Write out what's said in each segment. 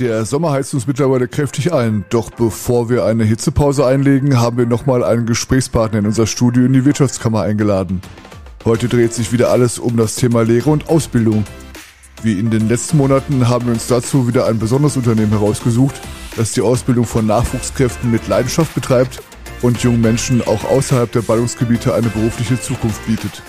Der Sommer heizt uns mittlerweile kräftig ein, doch bevor wir eine Hitzepause einlegen, haben wir nochmal einen Gesprächspartner in unser Studio in die Wirtschaftskammer eingeladen. Heute dreht sich wieder alles um das Thema Lehre und Ausbildung. Wie in den letzten Monaten haben wir uns dazu wieder ein besonderes Unternehmen herausgesucht, das die Ausbildung von Nachwuchskräften mit Leidenschaft betreibt und jungen Menschen auch außerhalb der Ballungsgebiete eine berufliche Zukunft bietet.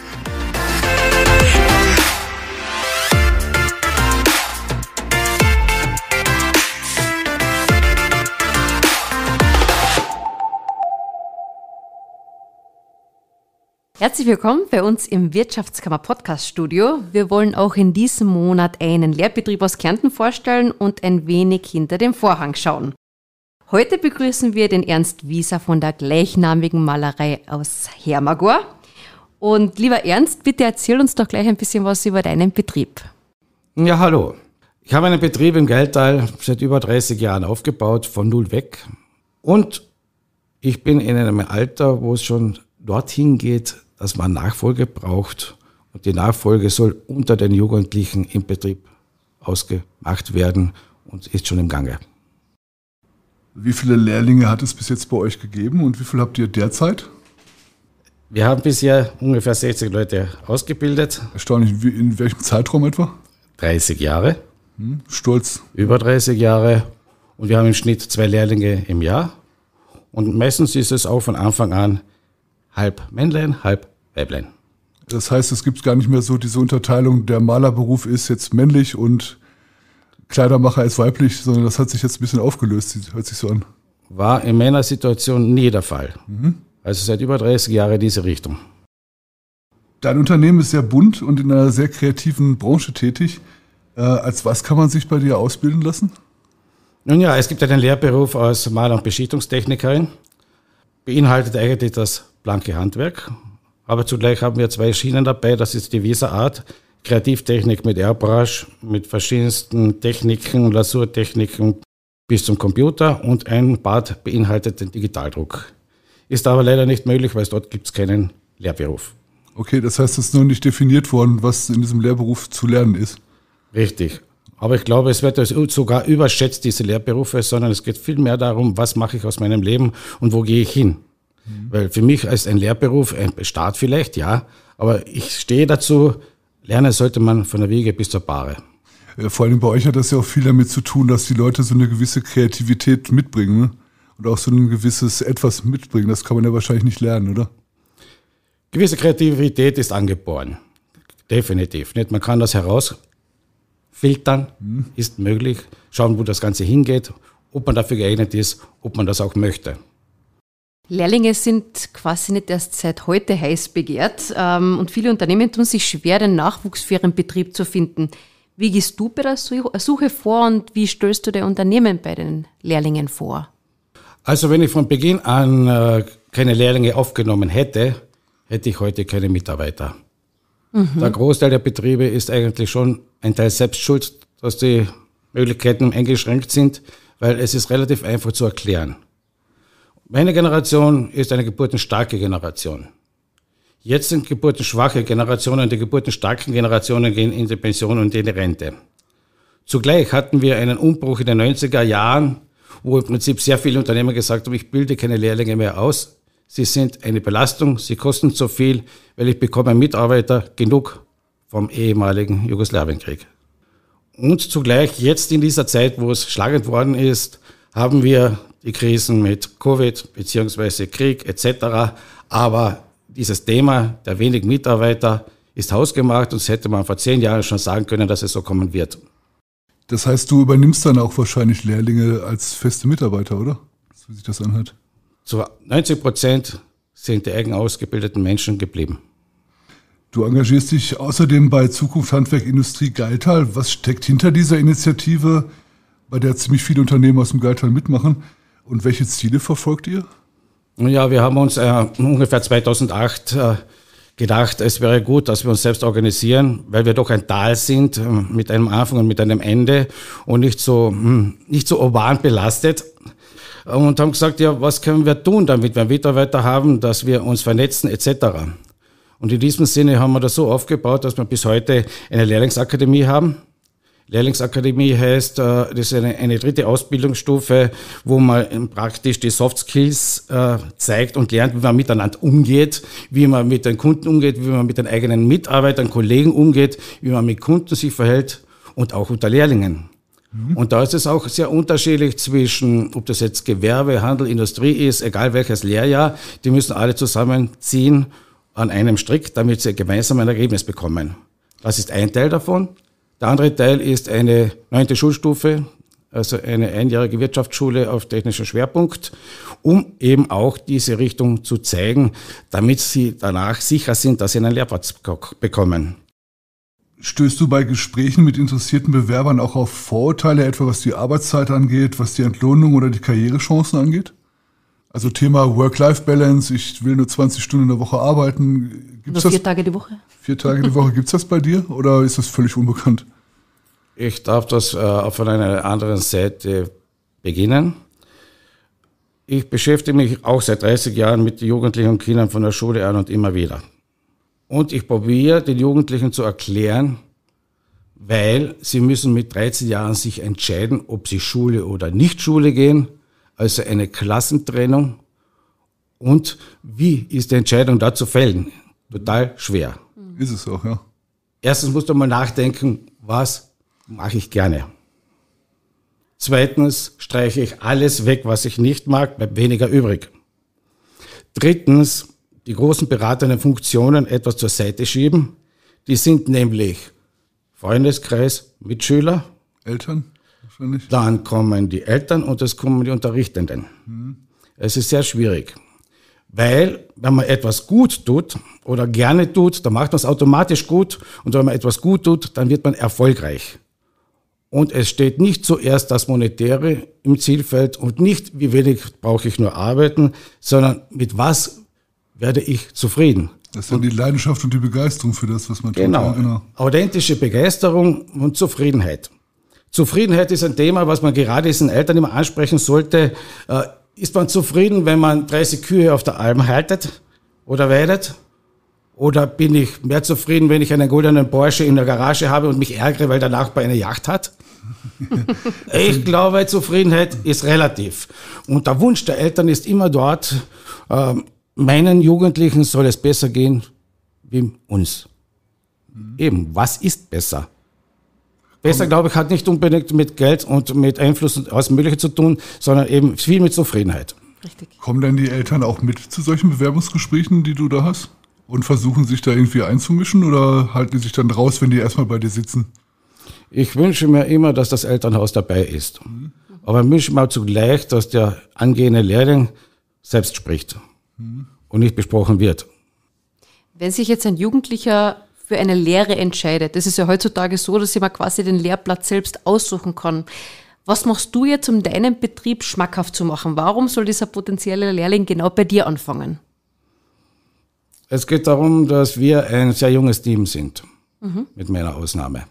Herzlich willkommen bei uns im Wirtschaftskammer Podcast Studio. Wir wollen auch in diesem Monat einen Lehrbetrieb aus Kärnten vorstellen und ein wenig hinter den Vorhang schauen. Heute begrüßen wir den Ernst Wieser von der gleichnamigen Malerei aus Hermagor. Und lieber Ernst, bitte erzähl uns doch gleich ein bisschen was über deinen Betrieb. Ja, hallo. Ich habe einen Betrieb im Geldtal seit über 30 Jahren aufgebaut, von null weg. Und ich bin in einem Alter, wo es schon dorthin geht, dass man Nachfolge braucht und die Nachfolge soll unter den Jugendlichen im Betrieb ausgemacht werden und ist schon im Gange. Wie viele Lehrlinge hat es bis jetzt bei euch gegeben und wie viel habt ihr derzeit? Wir haben bisher ungefähr 60 Leute ausgebildet. Erstaunlich, in welchem Zeitraum etwa? 30 Jahre. Hm, stolz. Über 30 Jahre. Und wir haben im Schnitt zwei Lehrlinge im Jahr. Und meistens ist es auch von Anfang an halb Männlein, halb Weiblein. Das heißt, es gibt gar nicht mehr so diese Unterteilung, der Malerberuf ist jetzt männlich und Kleidermacher ist weiblich, sondern das hat sich jetzt ein bisschen aufgelöst, hört sich so an. War in meiner Situation nie der Fall. Mhm. Also seit über 30 Jahren diese Richtung. Dein Unternehmen ist sehr bunt und in einer sehr kreativen Branche tätig. Äh, als was kann man sich bei dir ausbilden lassen? Nun ja, es gibt einen Lehrberuf als Maler- und Beschichtungstechnikerin. Beinhaltet eigentlich das blanke Handwerk. Aber zugleich haben wir zwei Schienen dabei. Das ist die Visa-Art, Kreativtechnik mit Airbrush, mit verschiedensten Techniken, Lasurtechniken bis zum Computer und ein Bad beinhaltet den Digitaldruck. Ist aber leider nicht möglich, weil dort gibt es keinen Lehrberuf. Okay, das heißt, es ist noch nicht definiert worden, was in diesem Lehrberuf zu lernen ist. Richtig. Aber ich glaube, es wird sogar überschätzt, diese Lehrberufe, sondern es geht viel mehr darum, was mache ich aus meinem Leben und wo gehe ich hin. Mhm. Weil für mich als ein Lehrberuf ein Staat vielleicht, ja, aber ich stehe dazu, lernen sollte man von der Wiege bis zur Bahre. Äh, vor allem bei euch hat das ja auch viel damit zu tun, dass die Leute so eine gewisse Kreativität mitbringen und auch so ein gewisses Etwas mitbringen. Das kann man ja wahrscheinlich nicht lernen, oder? Gewisse Kreativität ist angeboren. Definitiv. Nicht? Man kann das herausfiltern, hm. ist möglich. Schauen, wo das Ganze hingeht, ob man dafür geeignet ist, ob man das auch möchte. Lehrlinge sind quasi nicht erst seit heute heiß begehrt ähm, und viele Unternehmen tun sich schwer, den Nachwuchs für ihren Betrieb zu finden. Wie gehst du bei der Suche vor und wie stellst du dir Unternehmen bei den Lehrlingen vor? Also wenn ich von Beginn an äh, keine Lehrlinge aufgenommen hätte, hätte ich heute keine Mitarbeiter. Mhm. Der Großteil der Betriebe ist eigentlich schon ein Teil Selbstschuld, dass die Möglichkeiten eingeschränkt sind, weil es ist relativ einfach zu erklären. Meine Generation ist eine geburtenstarke Generation. Jetzt sind geburtenschwache Generationen, die geburtenstarken Generationen gehen in die Pension und in die Rente. Zugleich hatten wir einen Umbruch in den 90er Jahren, wo im Prinzip sehr viele Unternehmer gesagt haben, ich bilde keine Lehrlinge mehr aus. Sie sind eine Belastung, sie kosten zu viel, weil ich bekomme Mitarbeiter genug vom ehemaligen Jugoslawienkrieg. Und zugleich jetzt in dieser Zeit, wo es schlagend worden ist, haben wir die Krisen mit Covid bzw. Krieg etc. Aber dieses Thema der wenig Mitarbeiter ist hausgemacht und das hätte man vor zehn Jahren schon sagen können, dass es so kommen wird. Das heißt, du übernimmst dann auch wahrscheinlich Lehrlinge als feste Mitarbeiter, oder? So wie sich das anhört. Zu 90 Prozent sind die eigen ausgebildeten Menschen geblieben. Du engagierst dich außerdem bei Zukunft Handwerk Industrie Geiltal. Was steckt hinter dieser Initiative, bei der ziemlich viele Unternehmen aus dem Geiltal mitmachen? Und welche Ziele verfolgt ihr? Ja, wir haben uns äh, ungefähr 2008 äh, gedacht, es wäre gut, dass wir uns selbst organisieren, weil wir doch ein Tal sind äh, mit einem Anfang und mit einem Ende und nicht so, mh, hm, nicht so urban belastet. Und haben gesagt, ja, was können wir tun, damit wir Mitarbeiter haben, dass wir uns vernetzen etc. Und in diesem Sinne haben wir das so aufgebaut, dass wir bis heute eine Lehrlingsakademie haben Lehrlingsakademie heißt, äh, das ist eine, eine dritte Ausbildungsstufe, wo man ähm, praktisch die Soft Skills äh, zeigt und lernt, wie man miteinander umgeht, wie man mit den Kunden umgeht, wie man mit den eigenen Mitarbeitern, Kollegen umgeht, wie man mit Kunden sich verhält und auch unter Lehrlingen. Mhm. Und da ist es auch sehr unterschiedlich zwischen, ob das jetzt Gewerbe, Handel, Industrie ist, egal welches Lehrjahr, die müssen alle zusammenziehen an einem Strick, damit sie gemeinsam ein Ergebnis bekommen. Das ist ein Teil davon. Der andere Teil ist eine neunte Schulstufe, also eine einjährige Wirtschaftsschule auf technischer Schwerpunkt, um eben auch diese Richtung zu zeigen, damit sie danach sicher sind, dass sie einen Lehrplatz bekommen. Stößt du bei Gesprächen mit interessierten Bewerbern auch auf Vorurteile, etwa was die Arbeitszeit angeht, was die Entlohnung oder die Karrierechancen angeht? Also Thema Work-Life-Balance, ich will nur 20 Stunden in der Woche arbeiten. Gibt's Oder vier das, Tage die Woche. Vier Tage die Woche. Gibt es das bei dir oder ist das völlig unbekannt? Ich darf das äh, von einer anderen Seite beginnen. Ich beschäftige mich auch seit 30 Jahren mit den Jugendlichen und Kindern von der Schule an und immer wieder. Und ich probiere den Jugendlichen zu erklären, weil sie müssen mit 13 Jahren sich entscheiden, ob sie Schule oder nicht Schule gehen, also eine Klassentrennung und wie ist die Entscheidung da zu fällen total schwer. Ist es auch, ja. Erstens musst du mal nachdenken, was mache ich gerne. Zweitens streiche ich alles weg, was ich nicht mag, bleibt weniger übrig. Drittens, die großen beratenden Funktionen etwas zur Seite schieben. Die sind nämlich Freundeskreis, Mitschüler. Eltern wahrscheinlich. Dann kommen die Eltern und es kommen die Unterrichtenden. Mhm. Es ist sehr schwierig. Weil, wenn man etwas gut tut oder gerne tut, dann macht man es automatisch gut. Und wenn man etwas gut tut, dann wird man erfolgreich. Und es steht nicht zuerst das Monetäre im Zielfeld und nicht, wie wenig brauche ich nur arbeiten, sondern mit was werde ich zufrieden. Das sind dann die Leidenschaft und die Begeisterung für das, was man genau. tut. genau. Authentische Begeisterung und Zufriedenheit. Zufriedenheit ist ein Thema, was man gerade diesen Eltern immer ansprechen sollte. Äh, ist man zufrieden, wenn man 30 Kühe auf der Alm haltet oder weidet? Oder bin ich mehr zufrieden, wenn ich einen goldenen Porsche in der Garage habe und mich ärgere, weil der Nachbar eine Yacht hat? ich glaube, Zufriedenheit ist relativ. Und der Wunsch der Eltern ist immer dort, äh, meinen Jugendlichen soll es besser gehen wie uns. Mhm. Eben, was ist besser? Besser, glaube ich, hat nicht unbedingt mit Geld und mit Einfluss und alles Mögliche zu tun, sondern eben viel mit Zufriedenheit. Richtig. Kommen denn die Eltern auch mit zu solchen Bewerbungsgesprächen, die du da hast? Und versuchen sich da irgendwie einzumischen oder halten die sich dann raus, wenn die erstmal bei dir sitzen? Ich wünsche mir immer, dass das Elternhaus dabei ist. Mhm. Aber ich wünsche mir zugleich, dass der angehende Lehrling selbst spricht mhm. und nicht besprochen wird. Wenn sich jetzt ein Jugendlicher für eine Lehre entscheidet. Das ist ja heutzutage so, dass ich mir quasi den Lehrplatz selbst aussuchen kann. Was machst du jetzt, um deinen Betrieb schmackhaft zu machen? Warum soll dieser potenzielle Lehrling genau bei dir anfangen? Es geht darum, dass wir ein sehr junges Team sind, mhm. mit meiner Ausnahme.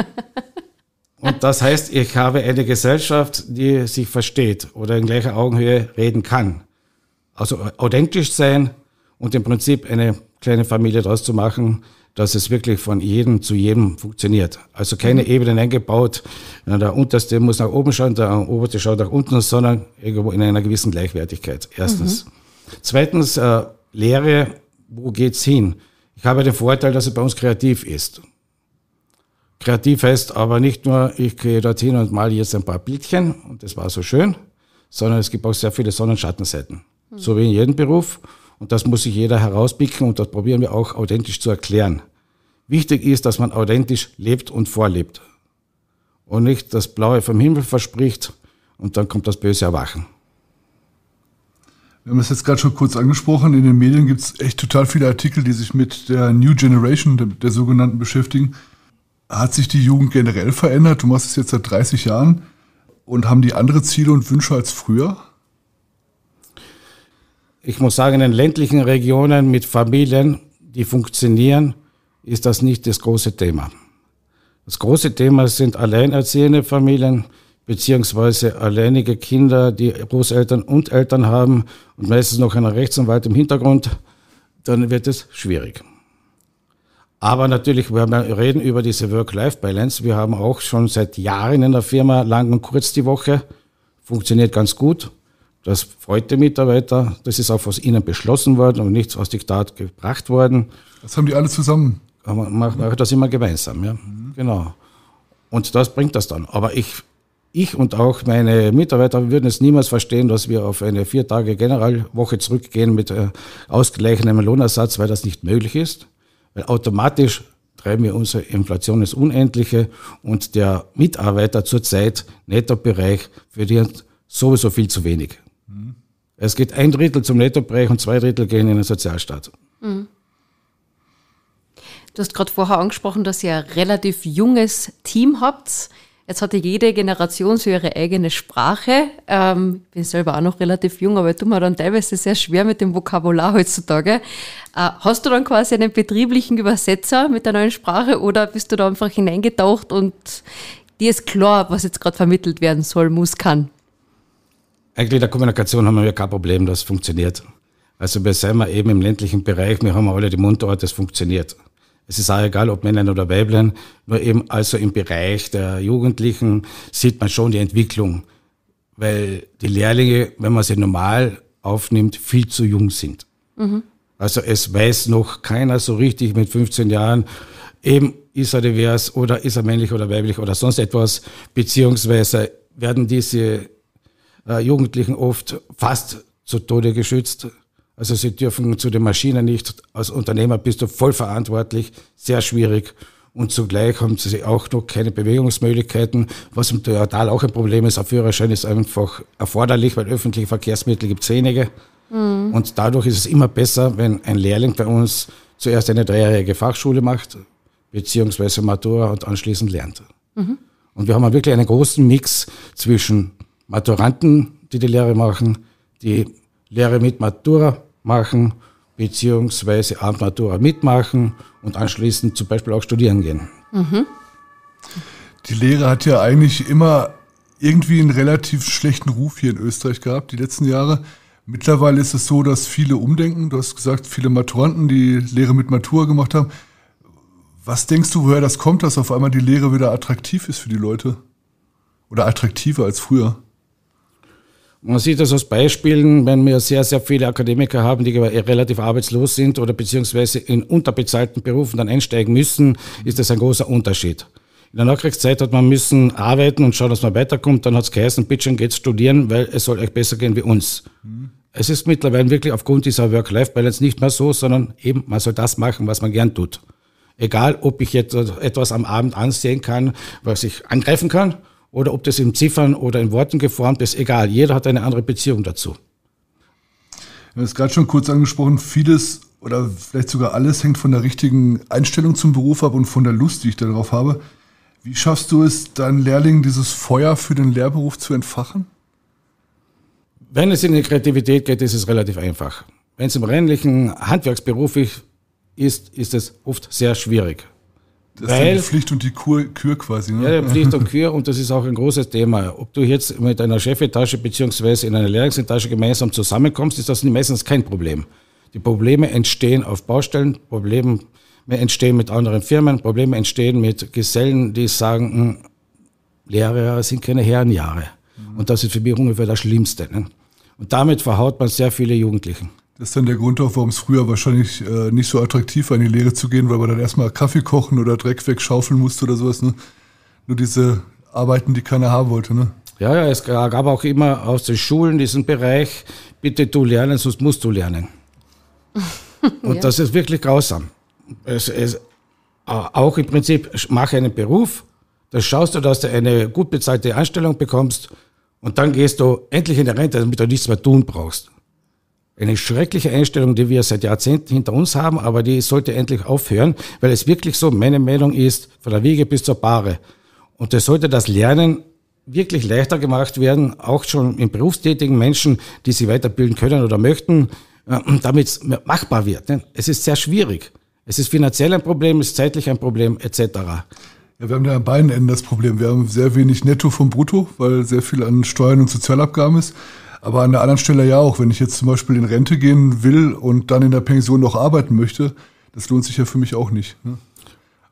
Und das heißt, ich habe eine Gesellschaft, die sich versteht oder in gleicher Augenhöhe reden kann. Also authentisch sein, und im Prinzip eine kleine Familie daraus zu machen, dass es wirklich von jedem zu jedem funktioniert. Also keine mhm. Ebenen eingebaut, der unterste muss nach oben schauen, der oberste schaut nach unten, sondern irgendwo in einer gewissen Gleichwertigkeit. Erstens. Mhm. Zweitens, äh, Lehre, wo geht's hin? Ich habe den Vorteil, dass es bei uns kreativ ist. Kreativ heißt aber nicht nur, ich gehe dorthin und male jetzt ein paar Bildchen und das war so schön, sondern es gibt auch sehr viele Sonnenschattenseiten. Mhm. So wie in jedem Beruf. Und das muss sich jeder herauspicken und das probieren wir auch authentisch zu erklären. Wichtig ist, dass man authentisch lebt und vorlebt. Und nicht das Blaue vom Himmel verspricht und dann kommt das böse Erwachen. Wir haben es jetzt gerade schon kurz angesprochen. In den Medien gibt es echt total viele Artikel, die sich mit der New Generation, der, der sogenannten, beschäftigen. Hat sich die Jugend generell verändert? Du machst es jetzt seit 30 Jahren und haben die andere Ziele und Wünsche als früher? ich muss sagen, in ländlichen Regionen mit Familien, die funktionieren, ist das nicht das große Thema. Das große Thema sind alleinerziehende Familien beziehungsweise alleinige Kinder, die Großeltern und Eltern haben und meistens noch einen Rechtsanwalt im Hintergrund, dann wird es schwierig. Aber natürlich, wir reden über diese Work-Life-Balance. Wir haben auch schon seit Jahren in der Firma lang und kurz die Woche. Funktioniert ganz gut. Das freut die Mitarbeiter. Das ist auch aus ihnen beschlossen worden und nichts aus Diktat gebracht worden. Das haben die alle zusammen. Aber man macht das immer gemeinsam, ja. Mhm. Genau. Und das bringt das dann. Aber ich, ich und auch meine Mitarbeiter würden es niemals verstehen, dass wir auf eine vier Tage Generalwoche zurückgehen mit äh, ausgleichendem Lohnersatz, weil das nicht möglich ist. Weil automatisch treiben wir unsere Inflation ins Unendliche und der Mitarbeiter zurzeit, Nettobereich, verdient sowieso viel zu wenig. Es geht ein Drittel zum Nettobereich und zwei Drittel gehen in den Sozialstaat. Mhm. Du hast gerade vorher angesprochen, dass ihr ein relativ junges Team habt. Jetzt hatte jede Generation so ihre eigene Sprache. Ähm, bin selber auch noch relativ jung, aber ich tue mir dann teilweise sehr schwer mit dem Vokabular heutzutage. Äh, hast du dann quasi einen betrieblichen Übersetzer mit der neuen Sprache oder bist du da einfach hineingetaucht und dir ist klar, was jetzt gerade vermittelt werden soll, muss, kann? Eigentlich in der Kommunikation haben wir kein Problem, das funktioniert. Also wir sind wir eben im ländlichen Bereich, wir haben alle die Mundart, das funktioniert. Es ist auch egal, ob Männlein oder Weiblein, nur eben also im Bereich der Jugendlichen sieht man schon die Entwicklung, weil die Lehrlinge, wenn man sie normal aufnimmt, viel zu jung sind. Mhm. Also es weiß noch keiner so richtig mit 15 Jahren, eben ist er divers oder ist er männlich oder weiblich oder sonst etwas, beziehungsweise werden diese äh, Jugendlichen oft fast zu Tode geschützt. Also sie dürfen zu den Maschinen nicht. Als Unternehmer bist du voll verantwortlich, sehr schwierig. Und zugleich haben sie auch noch keine Bewegungsmöglichkeiten, was im Toyota auch ein Problem ist. Ein Führerschein ist einfach erforderlich, weil öffentliche Verkehrsmittel gibt es eh wenige. Mhm. Und dadurch ist es immer besser, wenn ein Lehrling bei uns zuerst eine dreijährige Fachschule macht, beziehungsweise Matura und anschließend lernt. Mhm. Und wir haben wirklich einen großen Mix zwischen Maturanten, die die Lehre machen, die Lehre mit Matura machen, beziehungsweise Abend Matura mitmachen und anschließend zum Beispiel auch studieren gehen. Mhm. Die Lehre hat ja eigentlich immer irgendwie einen relativ schlechten Ruf hier in Österreich gehabt, die letzten Jahre. Mittlerweile ist es so, dass viele umdenken. Du hast gesagt, viele Maturanten, die Lehre mit Matura gemacht haben. Was denkst du, woher das kommt, dass auf einmal die Lehre wieder attraktiv ist für die Leute? Oder attraktiver als früher? Man sieht das aus Beispielen, wenn wir sehr, sehr viele Akademiker haben, die relativ arbeitslos sind oder beziehungsweise in unterbezahlten Berufen dann einsteigen müssen, ist das ein großer Unterschied. In der Nachkriegszeit hat man müssen arbeiten und schauen, dass man weiterkommt. Dann hat es geheißen, bitte schön, geht studieren, weil es soll euch besser gehen wie uns. Mhm. Es ist mittlerweile wirklich aufgrund dieser Work-Life-Balance nicht mehr so, sondern eben, man soll das machen, was man gern tut. Egal, ob ich jetzt etwas am Abend ansehen kann, was ich angreifen kann, oder ob das in Ziffern oder in Worten geformt ist, egal. Jeder hat eine andere Beziehung dazu. Du hast gerade schon kurz angesprochen, vieles oder vielleicht sogar alles hängt von der richtigen Einstellung zum Beruf ab und von der Lust, die ich darauf habe. Wie schaffst du es, deinen Lehrlingen dieses Feuer für den Lehrberuf zu entfachen? Wenn es in die Kreativität geht, ist es relativ einfach. Wenn es im rennlichen Handwerksberuf ist, ist es oft sehr schwierig. Das Weil, ist die Pflicht und die Kur, Kür quasi. Ne? Ja, Pflicht und Kür und das ist auch ein großes Thema. Ob du jetzt mit einer Chefetage beziehungsweise in einer Lehrlingsetage gemeinsam zusammenkommst, ist das meistens kein Problem. Die Probleme entstehen auf Baustellen, Probleme entstehen mit anderen Firmen, Probleme entstehen mit Gesellen, die sagen, hm, Lehrer sind keine Herrenjahre. Mhm. Und das ist für mich ungefähr das Schlimmste. Ne? Und damit verhaut man sehr viele Jugendlichen. Das ist dann der Grund auch, warum es früher wahrscheinlich äh, nicht so attraktiv war, in die Lehre zu gehen, weil man dann erstmal Kaffee kochen oder Dreck wegschaufeln musste oder sowas. Ne? Nur diese Arbeiten, die keiner haben wollte. Ne? Ja, ja, es gab auch immer aus den Schulen diesen Bereich, bitte du lernen, sonst musst du lernen. Und ja. das ist wirklich grausam. Es, es, auch im Prinzip, mach einen Beruf, dann schaust du, dass du eine gut bezahlte Anstellung bekommst und dann gehst du endlich in die Rente, damit du nichts mehr tun brauchst. Eine schreckliche Einstellung, die wir seit Jahrzehnten hinter uns haben, aber die sollte endlich aufhören, weil es wirklich so meine Meinung ist, von der Wiege bis zur Bahre. Und es sollte das Lernen wirklich leichter gemacht werden, auch schon in berufstätigen Menschen, die sich weiterbilden können oder möchten, äh, damit es machbar wird. Ne? Es ist sehr schwierig. Es ist finanziell ein Problem, es ist zeitlich ein Problem, etc. Ja, wir haben ja an beiden Enden das Problem. Wir haben sehr wenig Netto vom Brutto, weil sehr viel an Steuern und Sozialabgaben ist. Aber an der anderen Stelle ja auch, wenn ich jetzt zum Beispiel in Rente gehen will und dann in der Pension noch arbeiten möchte, das lohnt sich ja für mich auch nicht. Ne?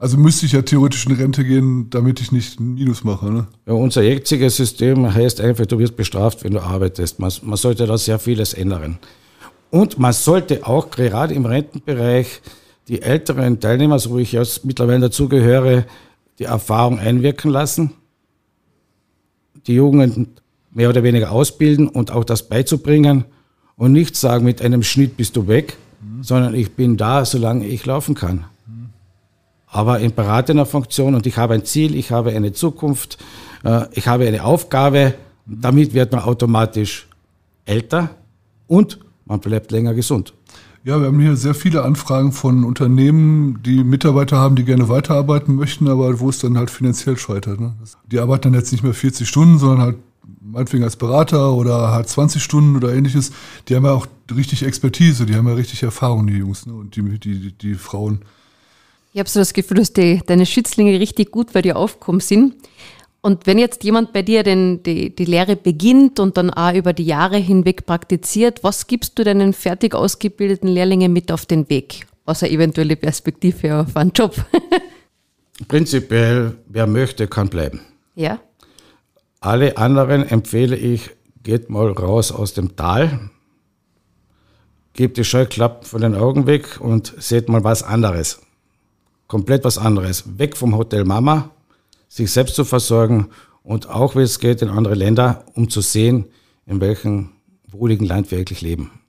Also müsste ich ja theoretisch in Rente gehen, damit ich nicht einen Minus mache. Ne? Ja, unser jetziges System heißt einfach, du wirst bestraft, wenn du arbeitest. Man, man sollte da sehr vieles ändern. Und man sollte auch gerade im Rentenbereich die älteren Teilnehmer, so wie ich jetzt mittlerweile dazugehöre, die Erfahrung einwirken lassen. Die Jugend mehr oder weniger ausbilden und auch das beizubringen und nicht sagen, mit einem Schnitt bist du weg, mhm. sondern ich bin da, solange ich laufen kann. Mhm. Aber in beratender Funktion und ich habe ein Ziel, ich habe eine Zukunft, äh, ich habe eine Aufgabe, mhm. damit wird man automatisch älter und man bleibt länger gesund. Ja, wir haben hier sehr viele Anfragen von Unternehmen, die Mitarbeiter haben, die gerne weiterarbeiten möchten, aber wo es dann halt finanziell scheitert. Ne? Die arbeiten dann jetzt nicht mehr 40 Stunden, sondern halt meinetwegen als Berater oder hat 20 Stunden oder ähnliches, die haben ja auch richtig Expertise, die haben ja richtig Erfahrung, die Jungs ne? und die, die, die Frauen. Ich habe so das Gefühl, dass die, deine Schützlinge richtig gut bei dir aufgekommen sind. Und wenn jetzt jemand bei dir denn die, die Lehre beginnt und dann auch über die Jahre hinweg praktiziert, was gibst du deinen fertig ausgebildeten Lehrlingen mit auf den Weg? Außer eventuelle Perspektive auf einen Job. Prinzipiell, wer möchte, kann bleiben. Ja. Alle anderen empfehle ich, geht mal raus aus dem Tal, gebt die Scheuklappen von den Augen weg und seht mal was anderes. Komplett was anderes. Weg vom Hotel Mama, sich selbst zu versorgen und auch, wie es geht, in andere Länder, um zu sehen, in welchem wohligen Land wir wirklich leben.